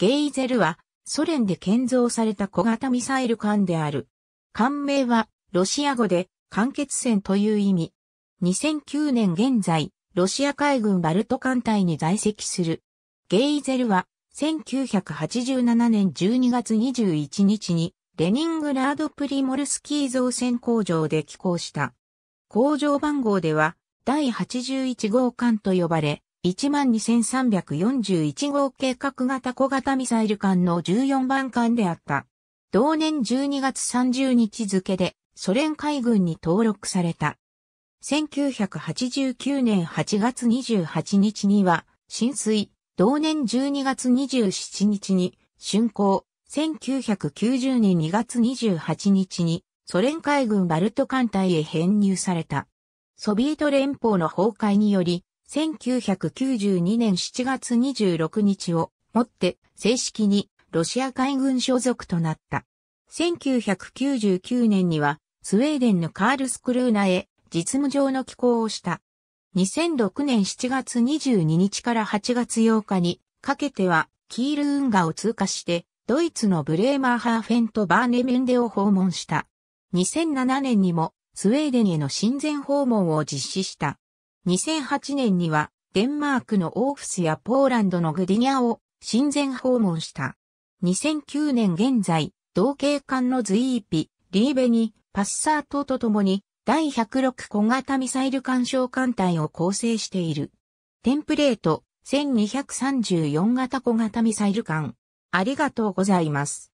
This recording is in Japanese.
ゲイゼルは、ソ連で建造された小型ミサイル艦である。艦名は、ロシア語で、完結戦という意味。2009年現在、ロシア海軍バルト艦隊に在籍する。ゲイゼルは、1987年12月21日に、レニングラードプリモルスキー造船工場で寄港した。工場番号では、第81号艦と呼ばれ、12341号計画型小型ミサイル艦の14番艦であった。同年12月30日付でソ連海軍に登録された。1989年8月28日には浸水、同年12月27日に竣工、1990年2月28日にソ連海軍バルト艦隊へ編入された。ソビエト連邦の崩壊により1992年7月26日をもって正式にロシア海軍所属となった。1999年にはスウェーデンのカールスクルーナへ実務上の寄港をした。2006年7月22日から8月8日にかけてはキール運河を通過してドイツのブレーマーハーフェンとバーネメンデを訪問した。2007年にもスウェーデンへの親善訪問を実施した。2008年にはデンマークのオーフスやポーランドのグディニアを親善訪問した。2009年現在、同系艦のズイーピ、リーベにパッサートと共に第106小型ミサイル干渉艦隊を構成している。テンプレート1234型小型ミサイル艦。ありがとうございます。